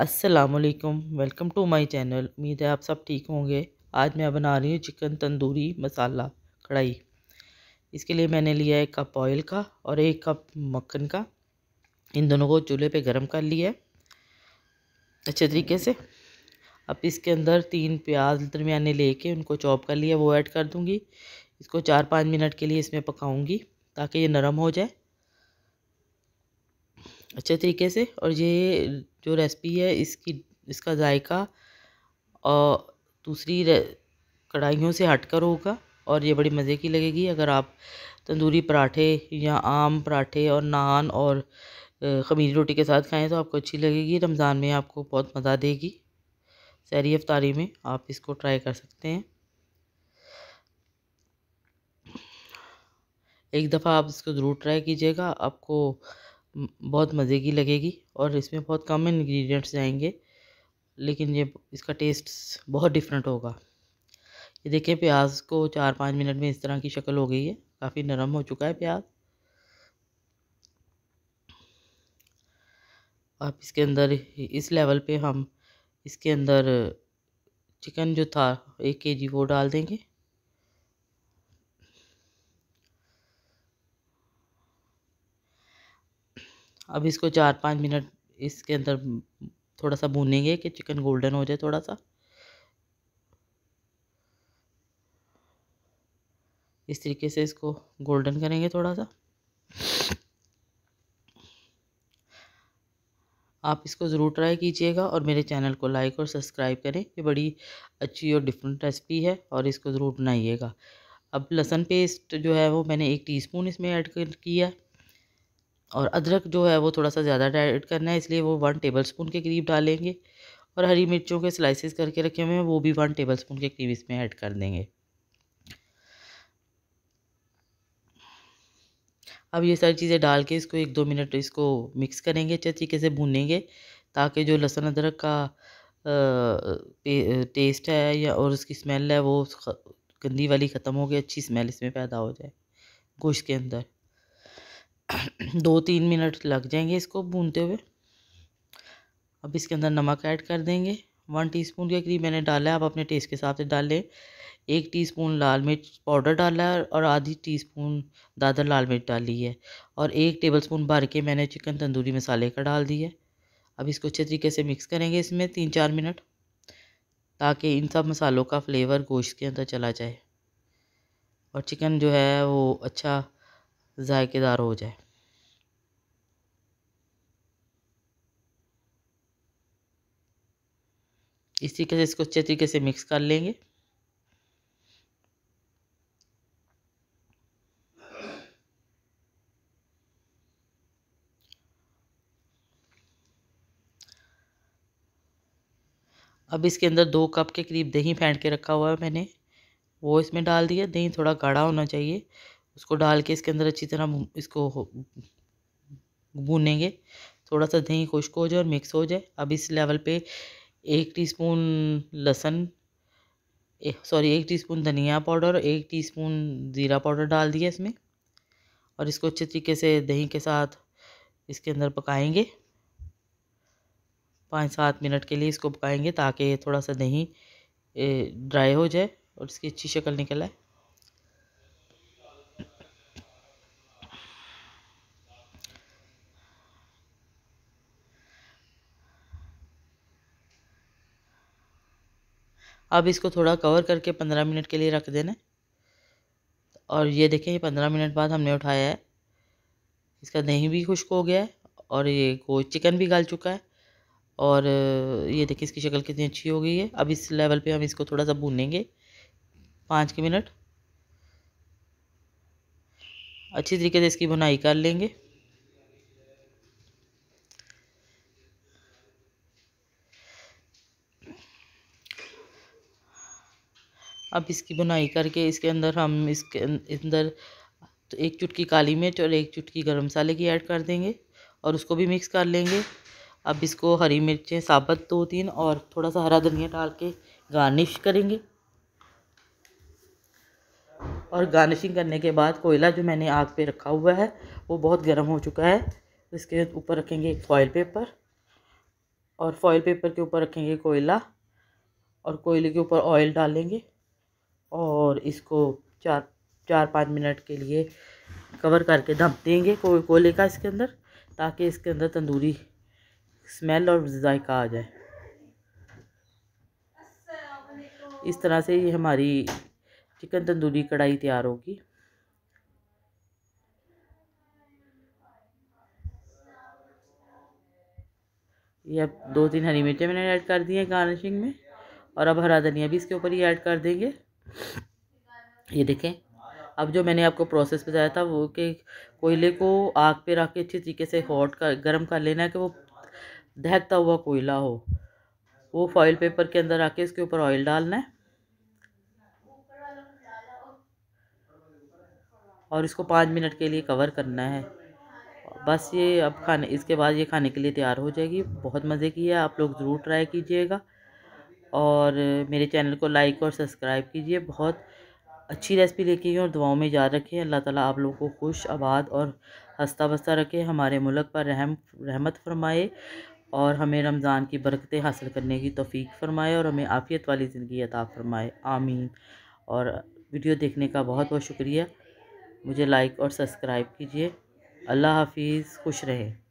असलकम welcome to my channel उम्मीद है आप सब ठीक होंगे आज मैं बना रही हूँ चिकन तंदूरी मसाला कढ़ाई इसके लिए मैंने लिया एक कप ऑयल का और एक कप मक्खन का इन दोनों को चूल्हे पे गर्म कर लिया है अच्छे तरीके से अब इसके अंदर तीन प्याज दरमियाने लेके उनको चॉप कर लिया वो ऐड कर दूँगी इसको चार पाँच मिनट के लिए इसमें पकाऊँगी ताकि ये नरम हो जाए अच्छे तरीके से और ये जो रेसिपी है इसकी इसका जायका और दूसरी कढ़ाइयों से हटकर होगा और ये बड़ी मज़े की लगेगी अगर आप तंदूरी पराठे या आम पराठे और नान और खमीरी रोटी के साथ खाएं तो आपको अच्छी लगेगी रमज़ान में आपको बहुत मज़ा देगी सैरी अफ्तारी में आप इसको ट्राई कर सकते हैं एक दफ़ा आप इसको ज़रूर ट्राई कीजिएगा आपको बहुत मज़े की लगेगी और इसमें बहुत कम इंग्रेडिएंट्स जाएंगे लेकिन ये इसका टेस्ट बहुत डिफरेंट होगा ये देखिए प्याज को चार पाँच मिनट में इस तरह की शक्ल हो गई है काफ़ी नरम हो चुका है प्याज आप इसके अंदर इस लेवल पे हम इसके अंदर चिकन जो था एक केजी वो डाल देंगे अब इसको चार पाँच मिनट इसके अंदर थोड़ा सा भूनेंगे कि चिकन गोल्डन हो जाए थोड़ा सा इस तरीके से इसको गोल्डन करेंगे थोड़ा सा आप इसको ज़रूर ट्राई कीजिएगा और मेरे चैनल को लाइक और सब्सक्राइब करें ये बड़ी अच्छी और डिफरेंट रेसिपी है और इसको ज़रूर बनाइएगा अब लहसन पेस्ट जो है वो मैंने एक टीस्पून इसमें ऐड कर किया और अदरक जो है वो थोड़ा सा ज़्यादा ऐड करना है इसलिए वो वन टेबल स्पून के करीब डालेंगे और हरी मिर्चों के स्लाइसिस करके रखे हुए हैं वो भी वन टेबल स्पून के करीब इसमें ऐड कर देंगे अब ये सारी चीज़ें डाल के इसको एक दो मिनट इसको मिक्स करेंगे अच्छे तरीके से भूनेंगे ताकि जो लहसुन अदरक का टेस्ट है या और उसकी स्मेल है वो गंदी वाली ख़त्म हो गई अच्छी स्मेल इसमें पैदा हो जाए गोश्त के अंदर दो तीन मिनट लग जाएंगे इसको भूनते हुए अब इसके अंदर नमक ऐड कर देंगे वन टीस्पून के करीब मैंने डाला है आप अपने टेस्ट के हिसाब से डाल लें एक टीस्पून लाल मिर्च पाउडर डाला है और आधी टीस्पून दादर लाल मिर्च डाली है और एक टेबलस्पून भर के मैंने चिकन तंदूरी मसाले का डाल दिया अब इसको अच्छे तरीके से मिक्स करेंगे इसमें तीन चार मिनट ताकि इन सब मसालों का फ्लेवर गोश्त के अंदर चला जाए और चिकन जो है वो अच्छा जायकेदार हो जाए इस तरीके से इसको अच्छे तरीके से मिक्स कर लेंगे अब इसके अंदर दो कप के करीब दही फेंट के रखा हुआ है मैंने वो इसमें डाल दिया दही थोड़ा गाढ़ा होना चाहिए उसको डाल के इसके अंदर अच्छी तरह इसको भूनेंगे थोड़ा सा दही खुश्क हो जाए और मिक्स हो जाए अब इस लेवल पे एक टीस्पून लहसुन सॉरी एक टीस्पून धनिया पाउडर और एक टीस्पून ज़ीरा पाउडर डाल दिया इसमें और इसको अच्छे तरीके से दही के साथ इसके अंदर पकाएंगे पाँच सात मिनट के लिए इसको पकाएंगे ताकि थोड़ा सा दही ड्राई हो जाए और इसकी अच्छी शक्ल निकल आए अब इसको थोड़ा कवर करके पंद्रह मिनट के लिए रख देना और ये देखें ये पंद्रह मिनट बाद हमने उठाया है इसका दही भी खुश्क हो गया है और ये को चिकन भी गल चुका है और ये देखिए इसकी शक्ल कितनी अच्छी हो गई है अब इस लेवल पे हम इसको थोड़ा सा भूनेंगे पाँच के मिनट अच्छी तरीके से इसकी भुनाई कर लेंगे अब इसकी बुनाई करके इसके अंदर हम इसके अं-, अंदर तो एक चुटकी काली मिर्च और एक चुटकी गरम मसाले की ऐड कर देंगे और उसको भी मिक्स कर लेंगे अब इसको हरी मिर्चें साबत दो तीन और थोड़ा सा हरा धनिया डाल के गार्निश करेंगे और गार्निशिंग करने के बाद कोयला जो मैंने आग पे रखा हुआ है वो बहुत गर्म हो चुका है इसके ऊपर रखेंगे एक फॉयल पेपर और फॉयल पेपर के ऊपर रखेंगे कोयला और कोयले के ऊपर ऑयल डालेंगे और इसको चार चार पाँच मिनट के लिए कवर करके दम देंगे को, कोले का इसके अंदर ताकि इसके अंदर तंदूरी स्मेल और जायका आ जाए इस तरह से ये हमारी चिकन तंदूरी कढ़ाई तैयार होगी ये अब दो तीन हरी मिर्चें मैंने ऐड कर दी हैं गार्निशिंग में और अब हरा धनिया भी इसके ऊपर ही ऐड कर देंगे ये देखें अब जो मैंने आपको प्रोसेस बताया था वो कि कोयले को आग पे रख के अच्छी तरीके से हॉट कर गर्म कर लेना है कि वो दहकता हुआ कोयला हो वो फॉइल पेपर के अंदर आके इसके ऊपर ऑयल डालना है और इसको पाँच मिनट के लिए कवर करना है बस ये अब खाने इसके बाद ये खाने के लिए तैयार हो जाएगी बहुत मज़े की है आप लोग ज़रूर ट्राई कीजिएगा और मेरे चैनल को लाइक और सब्सक्राइब कीजिए बहुत अच्छी रेसिपी लेके और दुआओं में याद रखें अल्लाह ताला आप लोगों को खुश आबाद और हंसता बस्ता रखे हमारे मुल्क पर रहम रहमत फरमाए और हमें रमज़ान की बरकतें हासिल करने की तोफ़ीक फ़रमाए और हमें आफ़ियत वाली ज़िंदगी अता फ़रमाए आमीन और वीडियो देखने का बहुत बहुत शुक्रिया मुझे लाइक और सब्सक्राइब कीजिए अल्लाह हाफिज़ खुश रहे